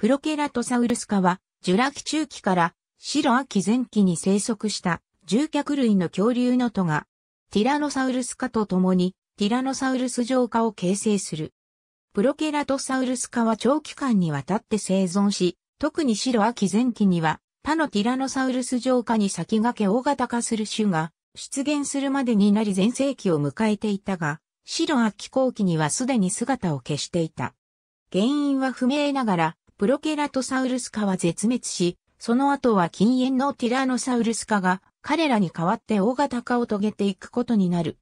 プロケラトサウルス科は、ジュラ紀中期から白秋前期に生息した獣脚類の恐竜の都が、ティラノサウルス科と共にティラノサウルス上科を形成する。プロケラトサウルス科は長期間にわたって生存し、特に白秋前期には他のティラノサウルス上科に先駆け大型化する種が出現するまでになり前世期を迎えていたが、白秋後期にはすでに姿を消していた。原因は不明ながら、プロケラトサウルス科は絶滅し、その後は禁煙のティラノサウルス科が彼らに代わって大型化を遂げていくことになる。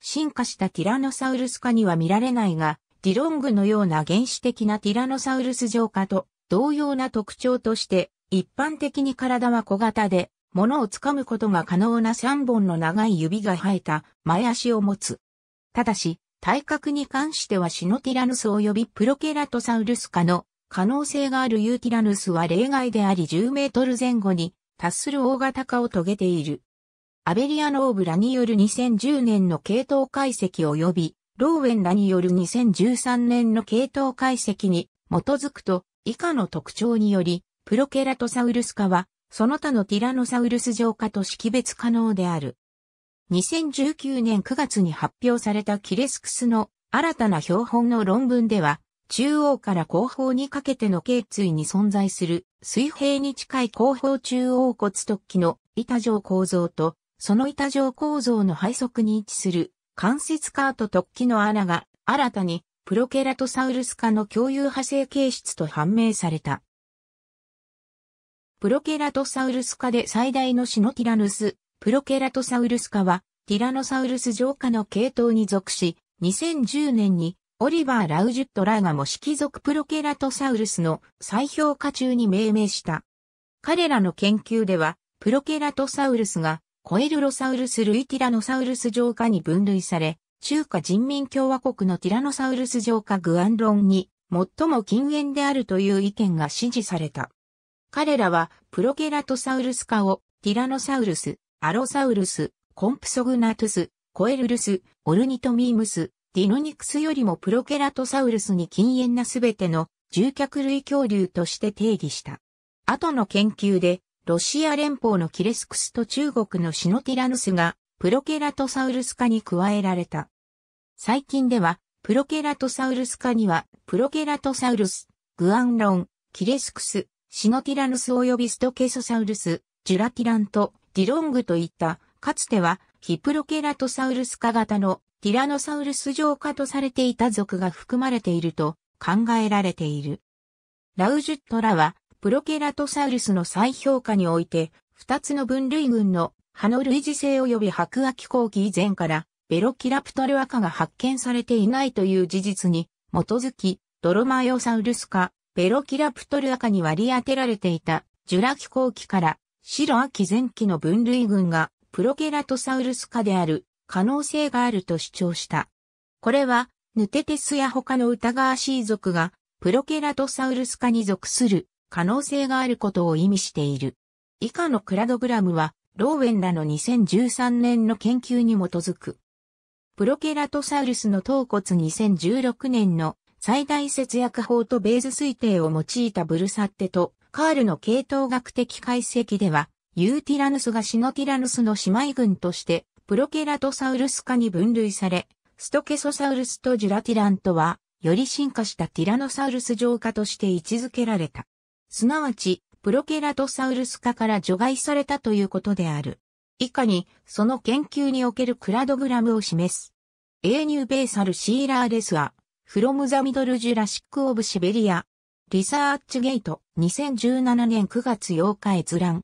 進化したティラノサウルス科には見られないが、ディロングのような原始的なティラノサウルス浄化と同様な特徴として、一般的に体は小型で、物を掴むことが可能な3本の長い指が生えた前足を持つ。ただし、体格に関してはシノティラノス及びプロケラトサウルス科の可能性があるユーティラヌスは例外であり10メートル前後に達する大型化を遂げている。アベリアノーブラによる2010年の系統解析及び、ローウェンらによる2013年の系統解析に基づくと、以下の特徴により、プロケラトサウルス化は、その他のティラノサウルス上化と識別可能である。2019年9月に発表されたキレスクスの新たな標本の論文では、中央から後方にかけての頸椎に存在する水平に近い後方中央骨突起の板状構造と、その板状構造の背側に位置する関節カート突起の穴が新たにプロケラトサウルス科の共有派生形質と判明された。プロケラトサウルス科で最大のシノティラヌス、プロケラトサウルス科はティラノサウルス上科の系統に属し、2010年にオリバー・ラウジュットラーがも色族プロケラトサウルスの再評価中に命名した。彼らの研究では、プロケラトサウルスがコエルロサウルス類ティラノサウルス上下に分類され、中華人民共和国のティラノサウルス上下グアンロンに最も近縁であるという意見が支持された。彼らはプロケラトサウルス化をティラノサウルス、アロサウルス、コンプソグナトゥス、コエルルス、オルニトミームス、ディノニクスよりもプロケラトサウルスに禁煙なすべての獣脚類恐竜として定義した。後の研究で、ロシア連邦のキレスクスと中国のシノティラヌスが、プロケラトサウルス化に加えられた。最近では、プロケラトサウルス化には、プロケラトサウルス、グアンロン、キレスクス、シノティラヌス及びストケソサウルス、ジュラティラント、ディロングといった、かつてはヒプロケラトサウルス化型のティラノサウルス上下とされていた族が含まれていると考えられている。ラウジュットラは、プロケラトサウルスの再評価において、二つの分類群のハノルイジ性及び白亜紀後期以前から、ベロキラプトル赤が発見されていないという事実に基づき、ドロマイオサウルス科、ベロキラプトル赤に割り当てられていた、ジュラ紀後期から、白亜紀前期の分類群が、プロケラトサウルス科である、可能性があると主張した。これは、ヌテテスや他の疑わしい族が、プロケラトサウルス科に属する可能性があることを意味している。以下のクラドグラムは、ローウェンらの2013年の研究に基づく。プロケラトサウルスの頭骨2016年の最大節約法とベース推定を用いたブルサッテとカールの系統学的解析では、ユーティラヌスがシノティラヌスの姉妹群としてプロケラトサウルス科に分類され、ストケソサウルスとジュラティラントは、より進化したティラノサウルス上科として位置づけられた。すなわち、プロケラトサウルス科から除外されたということである。以下に、その研究におけるクラドグラムを示す。エーニューベーサルシーラーレスア、フロムザミドルジュラシックオブシベリア、リサーチゲート、2017年9月8日閲覧。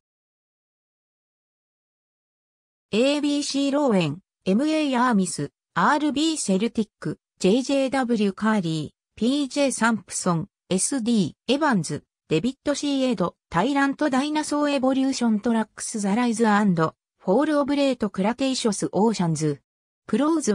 ABC ローエン、MA アーミス、RB セルティック、JJW カーリー、PJ サンプソン、SD、エヴァンズ、デビット・シーエド、タイラント・ダイナソー・エボリューション・トラックス・ザ・ライズ・アンド、フォール・オブ・レート・クラテイショス・オーシャンズ、プローズ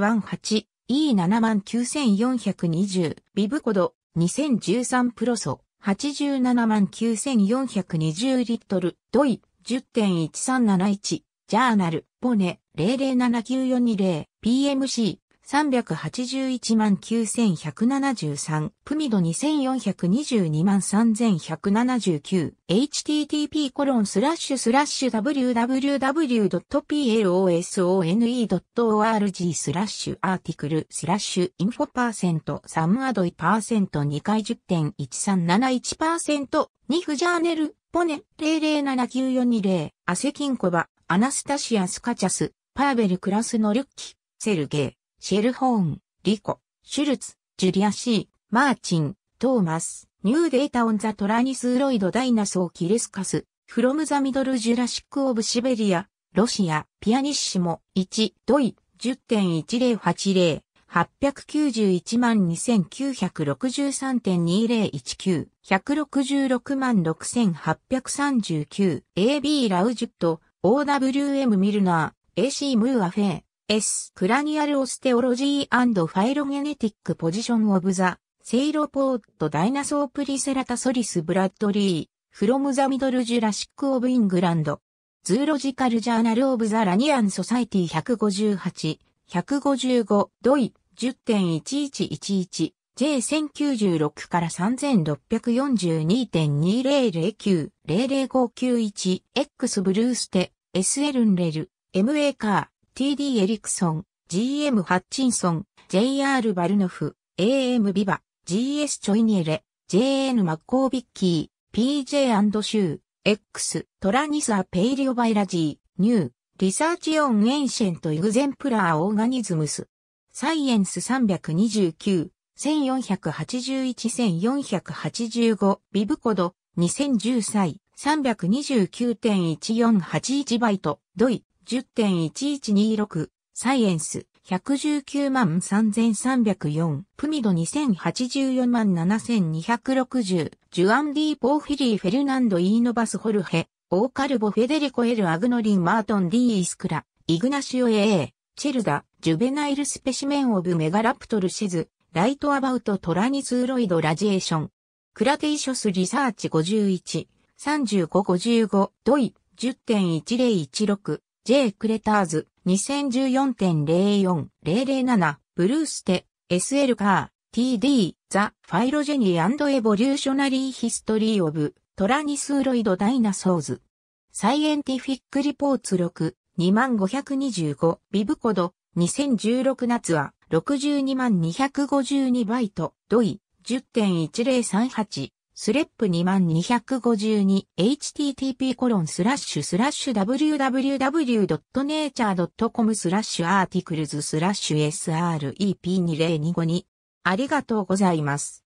18E79420、ビブコド、2013プロソ、879,420リットル、ドイ、10.1371、ジャーナル、ポネ、007942-0、PMC、381万9173、プミド2422万3179、http コロンスラッシュスラッシュ www.plosone.org スラッシュアーティクルスラッシュインフォパーセントサムアドイパーセント2回10.1371%、ニフジャーネル、ポネ、007942-0、アセキンコバ、アナスタシア・スカチャス、パーベル・クラスノルッキ、セルゲイ、シェルホーン、リコ、シュルツ、ジュリア・シー、マーチン、トーマス、ニューデータ・オン・ザ・トラニス・ロイド・ダイナソー・キレスカス、フロム・ザ・ミドル・ジュラシック・オブ・シベリア、ロシア、ピアニッシモ、1、ドイ、10.1080。8912963.2019。166,839。AB ラウジュット、OWM ミルナー、AC ムーアフェー、S クラニアルオステオロジーファイロゲネティックポジションオブザ、セイロポートダイナソープリセラタソリスブラッドリー、フロムザミドルジュラシックオブイングランド、ズーロジカルジャーナルオブザラニアンソサイティ158、155、ドイ、10.1111 J1096 から3642.2009-00591、X ブルーステ、S エルンレル、MA カー、TD エリクソン、GM ハッチンソン、JR バルノフ、AM ビバ、GS チョイニエレ、JN マッコービッキー、PJ& シュー、X、トラニサ・ペイリオバイラジー、ニュー、リサーチオン・エンシェント・イグゼンプラー・オーガニズムス、サイエンス329、1481-1485ビブコド2010歳329.1481バイトドイ10.1126サイエンス119万3304プミド2084万7260ジュアンディ・ポーフィリー・フェルナンド・イーノバス・ホルヘオーカルボ・フェデリコ・エル・アグノリン・マートン・ディ・イスクライグナシオ・エーチェルダジュベナイル・スペシメン・オブ・メガラプトル・シズライトアバウトトラニスーロイドラジエーション。クラテイショスリサーチ51、3555、ドイ、10.1016、J クレターズ、2014.04007、ブルーステ、SL カー、TD、ザ・ファイロジェニーエボリューショナリー・ヒストリー・オブ、トラニスーロイド・ダイナソーズ。サイエンティフィック・リポーツ6、2525、ビブコド、2016夏は、62万252バイト、ドイ、10.1038、スレップ 2252http コロンスラッシュスラッシュ www.nature.com スラッシュアーティクルズスラッシュ srep2025 2ありがとうございます。